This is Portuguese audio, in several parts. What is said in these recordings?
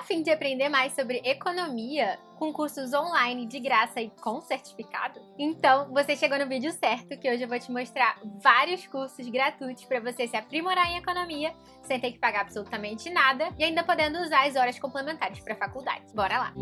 Tá afim de aprender mais sobre economia com cursos online de graça e com certificado? Então, você chegou no vídeo certo, que hoje eu vou te mostrar vários cursos gratuitos para você se aprimorar em economia sem ter que pagar absolutamente nada e ainda podendo usar as horas complementares para a faculdade. Bora lá.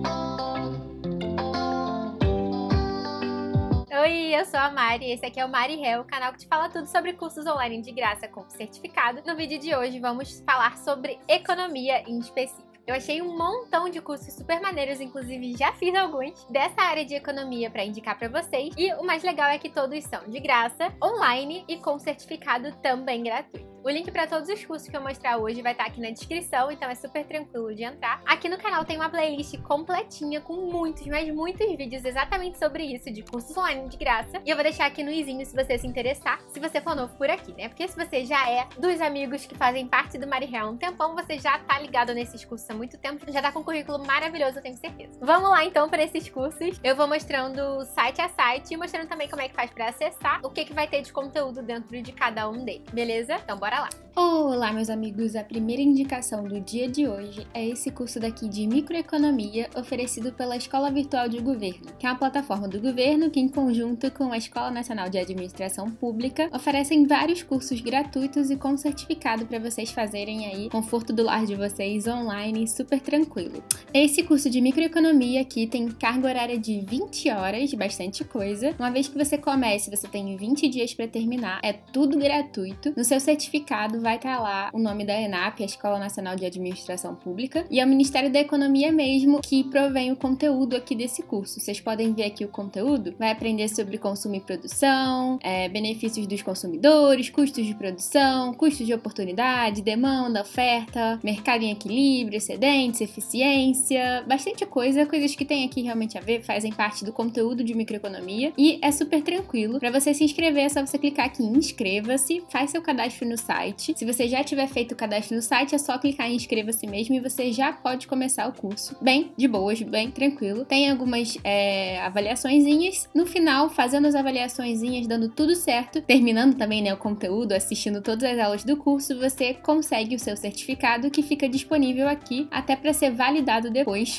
Oi, eu sou a Mari e esse aqui é o Mari Hell, o canal que te fala tudo sobre cursos online de graça com certificado. No vídeo de hoje vamos falar sobre economia em específico. Eu achei um montão de cursos super maneiros, inclusive já fiz alguns dessa área de economia para indicar para vocês. E o mais legal é que todos são de graça, online e com certificado também gratuito. O link para todos os cursos que eu mostrar hoje vai estar tá aqui na descrição, então é super tranquilo de entrar. Aqui no canal tem uma playlist completinha com muitos, mas muitos vídeos exatamente sobre isso, de cursos online de graça. E eu vou deixar aqui no izinho se você se interessar, se você for novo por aqui, né? Porque se você já é dos amigos que fazem parte do Marihel há um tempão, você já tá ligado nesses cursos há muito tempo, já tá com um currículo maravilhoso, eu tenho certeza. Vamos lá então para esses cursos. Eu vou mostrando site a site e mostrando também como é que faz para acessar, o que que vai ter de conteúdo dentro de cada um deles. Beleza? Então bora bora lá! Olá, meus amigos! A primeira indicação do dia de hoje é esse curso daqui de microeconomia oferecido pela Escola Virtual de Governo, que é uma plataforma do governo que, em conjunto com a Escola Nacional de Administração Pública, oferecem vários cursos gratuitos e com certificado para vocês fazerem aí conforto do lar de vocês online, super tranquilo. Esse curso de microeconomia aqui tem carga horária de 20 horas, bastante coisa. Uma vez que você comece, você tem 20 dias para terminar, é tudo gratuito. No seu certificado certificado vai estar tá lá o nome da ENAP, a Escola Nacional de Administração Pública, e é o Ministério da Economia mesmo que provém o conteúdo aqui desse curso. Vocês podem ver aqui o conteúdo, vai aprender sobre consumo e produção, é, benefícios dos consumidores, custos de produção, custos de oportunidade, demanda, oferta, mercado em equilíbrio, excedentes, eficiência, bastante coisa, coisas que tem aqui realmente a ver, fazem parte do conteúdo de microeconomia e é super tranquilo. Para você se inscrever é só você clicar aqui em inscreva-se, faz seu cadastro no site. Se você já tiver feito o cadastro no site, é só clicar em inscreva-se mesmo e você já pode começar o curso. Bem, de boas, bem tranquilo. Tem algumas é, avaliaçõezinhas. No final, fazendo as avaliaçõezinhas, dando tudo certo, terminando também né, o conteúdo, assistindo todas as aulas do curso, você consegue o seu certificado que fica disponível aqui até para ser validado depois,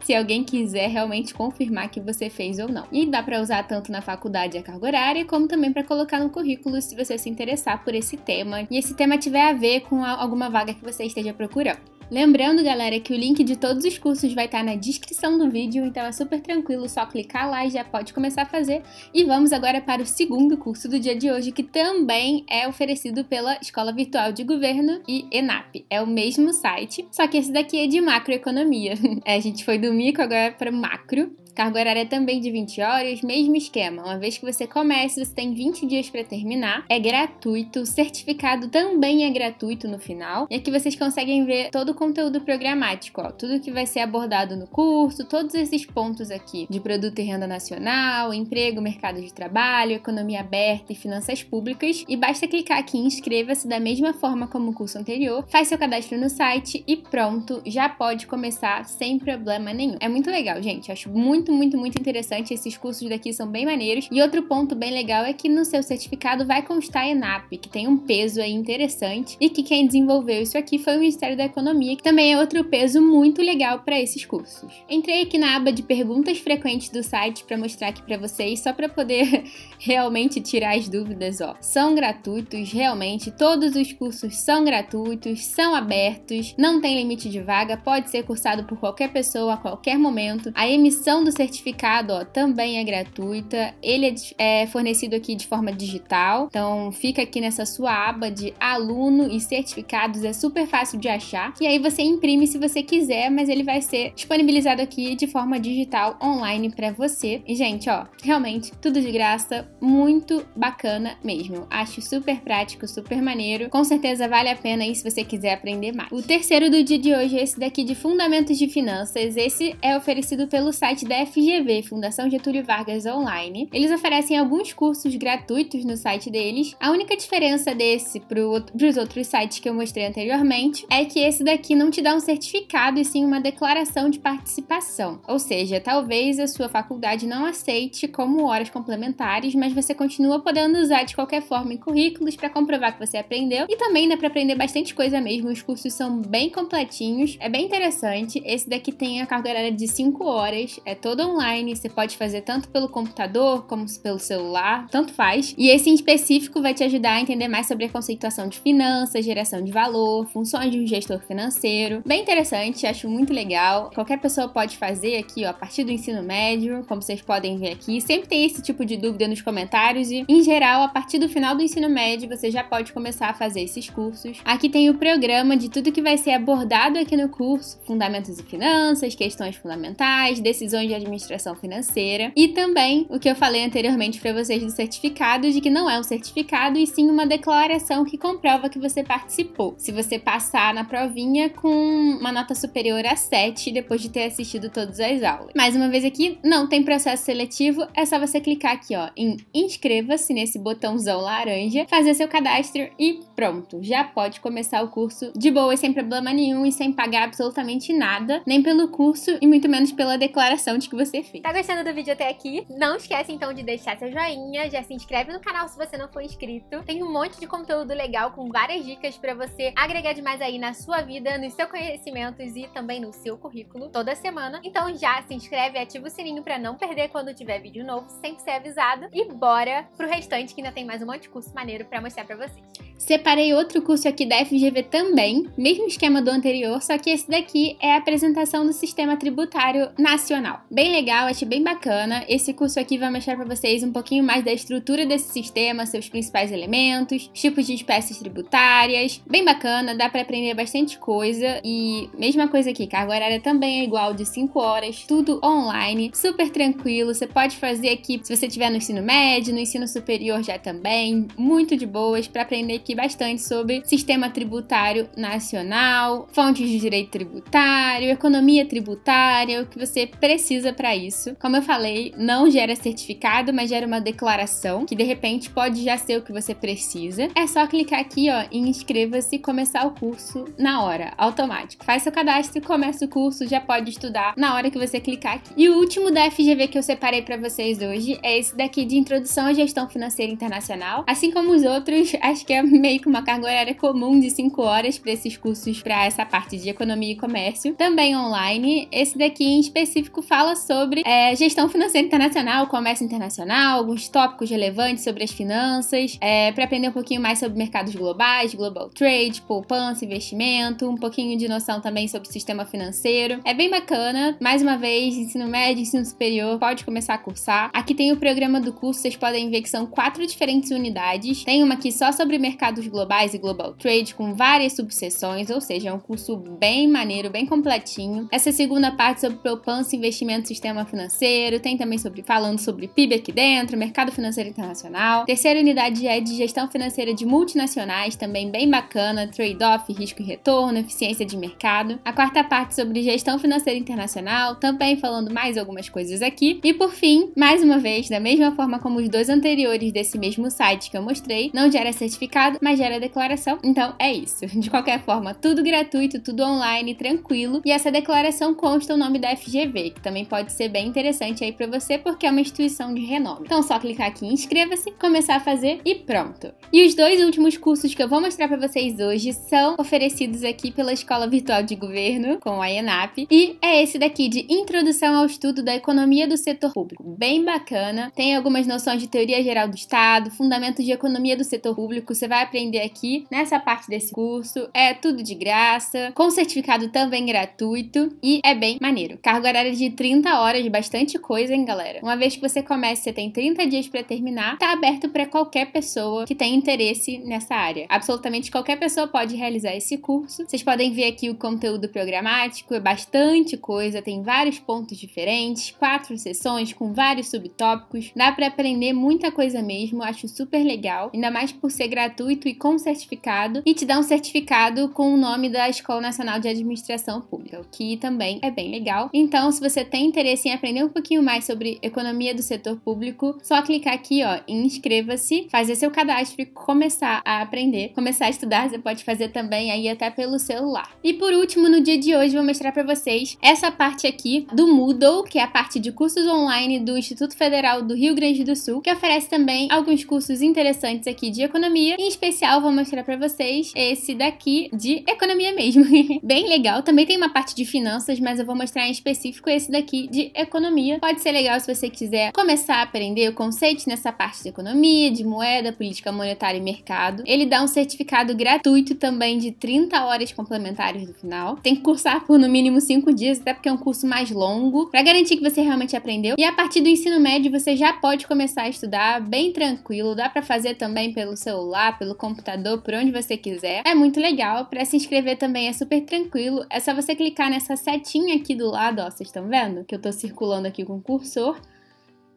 se alguém quiser realmente confirmar que você fez ou não. E dá para usar tanto na faculdade a carga horária, como também para colocar no currículo se você se interessar por esse tema e esse tema tiver a ver com alguma vaga que você esteja procurando. Lembrando, galera, que o link de todos os cursos vai estar na descrição do vídeo, então é super tranquilo, só clicar lá e já pode começar a fazer. E vamos agora para o segundo curso do dia de hoje, que também é oferecido pela Escola Virtual de Governo e ENAP. É o mesmo site, só que esse daqui é de macroeconomia. É, a gente foi do micro agora é para o macro. Carga horária é também de 20 horas, mesmo esquema. Uma vez que você começa, você tem 20 dias para terminar. É gratuito, o certificado também é gratuito no final. E aqui vocês conseguem ver todo o conteúdo programático, ó, tudo que vai ser abordado no curso, todos esses pontos aqui de produto e renda nacional, emprego, mercado de trabalho, economia aberta e finanças públicas. E basta clicar aqui em inscreva-se da mesma forma como o curso anterior, faz seu cadastro no site e pronto, já pode começar sem problema nenhum. É muito legal, gente. Acho muito muito, muito, muito interessante. Esses cursos daqui são bem maneiros. E outro ponto bem legal é que no seu certificado vai constar a ENAP, que tem um peso aí interessante e que quem desenvolveu isso aqui foi o Ministério da Economia, que também é outro peso muito legal para esses cursos. Entrei aqui na aba de perguntas frequentes do site para mostrar aqui para vocês, só para poder realmente tirar as dúvidas, ó. São gratuitos, realmente, todos os cursos são gratuitos, são abertos, não tem limite de vaga, pode ser cursado por qualquer pessoa a qualquer momento. A emissão do certificado ó, também é gratuita. Ele é, é fornecido aqui de forma digital. Então fica aqui nessa sua aba de aluno e certificados. É super fácil de achar. E aí você imprime se você quiser, mas ele vai ser disponibilizado aqui de forma digital online para você. E gente, ó, realmente tudo de graça, muito bacana mesmo. Acho super prático, super maneiro. Com certeza vale a pena aí se você quiser aprender mais. O terceiro do dia de hoje é esse daqui de Fundamentos de Finanças. Esse é oferecido pelo site da FGV, Fundação Getúlio Vargas Online. Eles oferecem alguns cursos gratuitos no site deles. A única diferença desse para os outros sites que eu mostrei anteriormente é que esse daqui não te dá um certificado e sim uma declaração de participação. Ou seja, talvez a sua faculdade não aceite como horas complementares, mas você continua podendo usar de qualquer forma em currículos para comprovar que você aprendeu e também dá para aprender bastante coisa mesmo. Os cursos são bem completinhos, é bem interessante. Esse daqui tem a carga horária de 5 horas, é todo todo online, você pode fazer tanto pelo computador como pelo celular, tanto faz. E esse em específico vai te ajudar a entender mais sobre a conceituação de finanças, geração de valor, funções de um gestor financeiro. Bem interessante, acho muito legal. Qualquer pessoa pode fazer aqui, ó, a partir do ensino médio, como vocês podem ver aqui. Sempre tem esse tipo de dúvida nos comentários e, em geral, a partir do final do ensino médio, você já pode começar a fazer esses cursos. Aqui tem o programa de tudo que vai ser abordado aqui no curso: fundamentos e finanças, questões fundamentais, decisões de administração financeira. E também o que eu falei anteriormente para vocês do certificado, de que não é um certificado e sim uma declaração que comprova que você participou. Se você passar na provinha com uma nota superior a 7 depois de ter assistido todas as aulas. Mais uma vez aqui, não tem processo seletivo, é só você clicar aqui ó em inscreva-se nesse botãozão laranja, fazer seu cadastro e pronto, já pode começar o curso de boa e sem problema nenhum e sem pagar absolutamente nada, nem pelo curso e muito menos pela declaração de que você fez. Tá gostando do vídeo até aqui? Não esquece então de deixar seu joinha, já se inscreve no canal se você não for inscrito. Tem um monte de conteúdo legal com várias dicas para você agregar demais aí na sua vida, nos seus conhecimentos e também no seu currículo toda semana. Então já se inscreve e ativa o sininho para não perder quando tiver vídeo novo, sempre ser avisado. E bora pro restante que ainda tem mais um monte de curso maneiro para mostrar para vocês. Separei outro curso aqui da FGV também, mesmo esquema do anterior, só que esse daqui é a apresentação do Sistema Tributário Nacional. Bem legal, achei bem bacana. Esse curso aqui vai mostrar para vocês um pouquinho mais da estrutura desse sistema, seus principais elementos, tipos de espécies tributárias. Bem bacana, dá para aprender bastante coisa. E mesma coisa aqui, carga horária também é igual de 5 horas, tudo online, super tranquilo. Você pode fazer aqui se você tiver no ensino médio, no ensino superior já também, muito de boas para aprender aqui bastante sobre sistema tributário nacional, fontes de direito tributário, economia tributária, o que você precisa para isso. Como eu falei, não gera certificado, mas gera uma declaração que de repente pode já ser o que você precisa. É só clicar aqui, ó, em inscreva-se e começar o curso na hora, automático. Faz seu cadastro, começa o curso, já pode estudar na hora que você clicar aqui. E o último da FGV que eu separei para vocês hoje é esse daqui de Introdução à Gestão Financeira Internacional. Assim como os outros, acho que é meio que uma carga horária comum de 5 horas para esses cursos para essa parte de economia e comércio, também online. Esse daqui em específico fala sobre é, gestão financeira internacional, comércio internacional, alguns tópicos relevantes sobre as finanças, é, para aprender um pouquinho mais sobre mercados globais, global trade, poupança, investimento, um pouquinho de noção também sobre sistema financeiro. É bem bacana. Mais uma vez, ensino médio, ensino superior, pode começar a cursar. Aqui tem o programa do curso, vocês podem ver que são quatro diferentes unidades. Tem uma aqui só sobre mercado mercados globais e global trade com várias subseções, ou seja, é um curso bem maneiro, bem completinho. Essa é segunda parte sobre poupança, investimento, sistema financeiro, tem também sobre falando sobre PIB aqui dentro, mercado financeiro internacional. Terceira unidade é de gestão financeira de multinacionais, também bem bacana, trade-off, risco e retorno, eficiência de mercado. A quarta parte sobre gestão financeira internacional, também falando mais algumas coisas aqui. E por fim, mais uma vez, da mesma forma como os dois anteriores desse mesmo site que eu mostrei, não gera certificado, mas gera declaração. Então é isso. De qualquer forma, tudo gratuito, tudo online, tranquilo. E essa declaração consta o nome da FGV, que também pode ser bem interessante aí para você, porque é uma instituição de renome. Então só clicar aqui em inscreva-se, começar a fazer e pronto. E os dois últimos cursos que eu vou mostrar para vocês hoje são oferecidos aqui pela Escola Virtual de Governo, com a ENAP, e é esse daqui de Introdução ao Estudo da Economia do Setor Público. Bem bacana, tem algumas noções de teoria geral do Estado, fundamentos de economia do setor público, você vai aprender aqui nessa parte desse curso. É tudo de graça, com certificado também gratuito e é bem maneiro. Cargo horário de 30 horas, bastante coisa, hein, galera? Uma vez que você começa, você tem 30 dias para terminar. Tá aberto para qualquer pessoa que tem interesse nessa área. Absolutamente qualquer pessoa pode realizar esse curso. Vocês podem ver aqui o conteúdo programático, é bastante coisa, tem vários pontos diferentes, quatro sessões com vários subtópicos. Dá para aprender muita coisa mesmo, acho super legal, ainda mais por ser gratuito gratuito e com certificado e te dá um certificado com o nome da Escola Nacional de Administração Pública, o que também é bem legal. Então, se você tem interesse em aprender um pouquinho mais sobre economia do setor público, só clicar aqui, ó, em inscreva-se, fazer seu cadastro e começar a aprender, começar a estudar. Você pode fazer também aí até pelo celular. E por último, no dia de hoje, vou mostrar para vocês essa parte aqui do Moodle, que é a parte de cursos online do Instituto Federal do Rio Grande do Sul, que oferece também alguns cursos interessantes aqui de economia, em especial, vou mostrar para vocês esse daqui de economia mesmo. Bem legal, também tem uma parte de finanças, mas eu vou mostrar em específico esse daqui de economia. Pode ser legal se você quiser começar a aprender o conceito nessa parte de economia, de moeda, política monetária e mercado. Ele dá um certificado gratuito também de 30 horas complementares no final. Tem que cursar por no mínimo 5 dias, até porque é um curso mais longo, para garantir que você realmente aprendeu. E a partir do ensino médio você já pode começar a estudar bem tranquilo, dá para fazer também pelo celular, pelo pelo computador, por onde você quiser. É muito legal. Para se inscrever também é super tranquilo. É só você clicar nessa setinha aqui do lado, ó, vocês estão vendo? Que eu tô circulando aqui com o cursor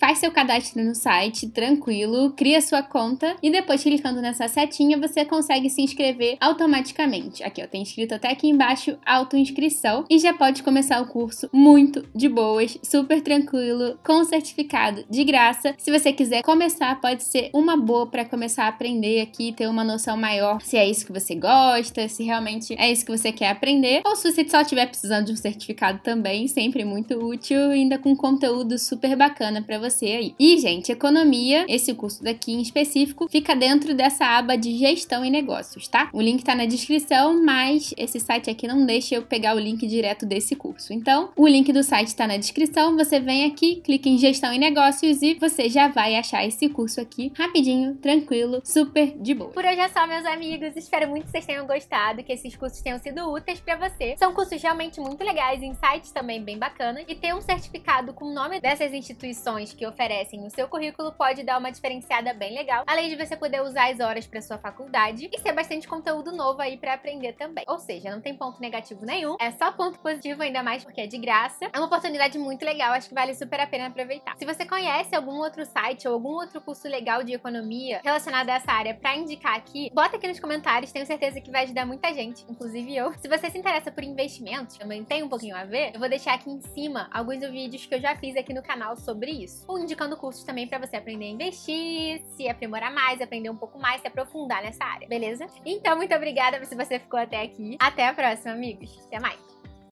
faz seu cadastro no site, tranquilo, cria sua conta e depois clicando nessa setinha você consegue se inscrever automaticamente. Aqui, ó, tem escrito até aqui embaixo autoinscrição e já pode começar o curso muito de boas, super tranquilo, com certificado de graça. Se você quiser começar, pode ser uma boa para começar a aprender aqui, ter uma noção maior se é isso que você gosta, se realmente é isso que você quer aprender, ou se você só estiver precisando de um certificado também, sempre muito útil, ainda com conteúdo super bacana para você você aí. E, gente, economia, esse curso daqui em específico, fica dentro dessa aba de gestão e negócios, tá? O link tá na descrição, mas esse site aqui não deixa eu pegar o link direto desse curso. Então, o link do site tá na descrição, você vem aqui, clica em gestão e negócios e você já vai achar esse curso aqui rapidinho, tranquilo, super de boa. Por hoje é só, meus amigos. Espero muito que vocês tenham gostado, que esses cursos tenham sido úteis para você. São cursos realmente muito legais, insights também bem bacanas e ter um certificado com o nome dessas instituições que que oferecem o seu currículo pode dar uma diferenciada bem legal, além de você poder usar as horas para sua faculdade e ser bastante conteúdo novo aí para aprender também. Ou seja, não tem ponto negativo nenhum, é só ponto positivo, ainda mais porque é de graça. É uma oportunidade muito legal, acho que vale super a pena aproveitar. Se você conhece algum outro site ou algum outro curso legal de economia relacionado a essa área para indicar aqui, bota aqui nos comentários, tenho certeza que vai ajudar muita gente, inclusive eu. Se você se interessa por investimentos, também tem um pouquinho a ver, eu vou deixar aqui em cima alguns vídeos que eu já fiz aqui no canal sobre isso ou indicando cursos também para você aprender a investir, se aprimorar mais, aprender um pouco mais, se aprofundar nessa área, beleza? Então, muito obrigada se você ficou até aqui. Até a próxima, amigos. Até mais.